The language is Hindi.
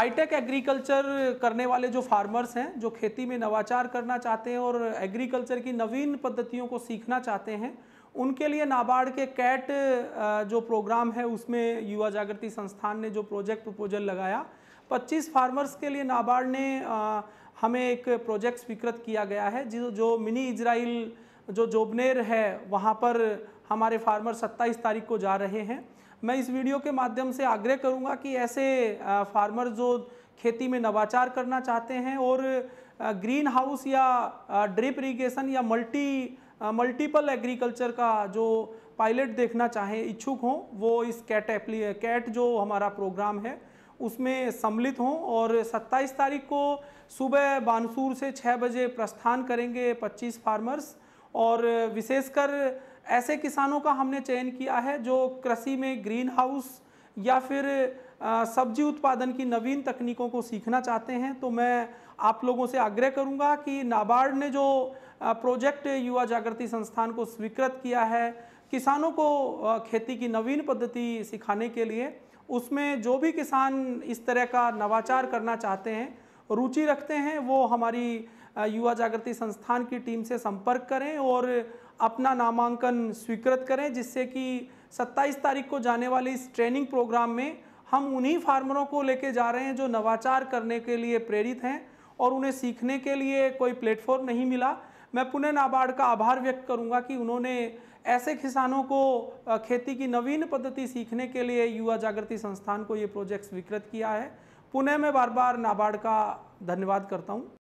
हाईटेक एग्रीकल्चर करने वाले जो फार्मर्स हैं जो खेती में नवाचार करना चाहते हैं और एग्रीकल्चर की नवीन पद्धतियों को सीखना चाहते हैं उनके लिए नाबार्ड के कैट जो प्रोग्राम है उसमें युवा जागृति संस्थान ने जो प्रोजेक्ट प्रपोजल लगाया 25 फार्मर्स के लिए नाबार्ड ने हमें एक प्रोजेक्ट स्वीकृत किया गया है जो जो मिनी इजराइल जो जोबनेर है वहाँ पर हमारे फार्मर 27 तारीख को जा रहे हैं मैं इस वीडियो के माध्यम से आग्रह करूंगा कि ऐसे फार्मर जो खेती में नवाचार करना चाहते हैं और ग्रीन हाउस या ड्रिप इरीगेशन या मल्टी मल्टीपल एग्रीकल्चर का जो पायलट देखना चाहें इच्छुक हों वो इस कैट एप्ली कैट जो हमारा प्रोग्राम है उसमें सम्मिलित हों और 27 तारीख को सुबह बानसूर से 6 बजे प्रस्थान करेंगे 25 फार्मर्स और विशेषकर ऐसे किसानों का हमने चयन किया है जो कृषि में ग्रीन हाउस या फिर सब्जी उत्पादन की नवीन तकनीकों को सीखना चाहते हैं तो मैं आप लोगों से आग्रह करूंगा कि नाबार्ड ने जो प्रोजेक्ट युवा जागृति संस्थान को स्वीकृत किया है किसानों को खेती की नवीन पद्धति सिखाने के लिए उसमें जो भी किसान इस तरह का नवाचार करना चाहते हैं रुचि रखते हैं वो हमारी युवा जागृति संस्थान की टीम से संपर्क करें और अपना नामांकन स्वीकृत करें जिससे कि 27 तारीख को जाने वाले इस ट्रेनिंग प्रोग्राम में हम उन्हीं फार्मरों को लेके जा रहे हैं जो नवाचार करने के लिए प्रेरित हैं और उन्हें सीखने के लिए कोई प्लेटफॉर्म नहीं मिला मैं पुणे नाबार्ड का आभार व्यक्त करूंगा कि उन्होंने ऐसे किसानों को खेती की नवीन पद्धति सीखने के लिए युवा जागृति संस्थान को ये प्रोजेक्ट स्वीकृत किया है पुणे में बार बार नाबार्ड का धन्यवाद करता हूँ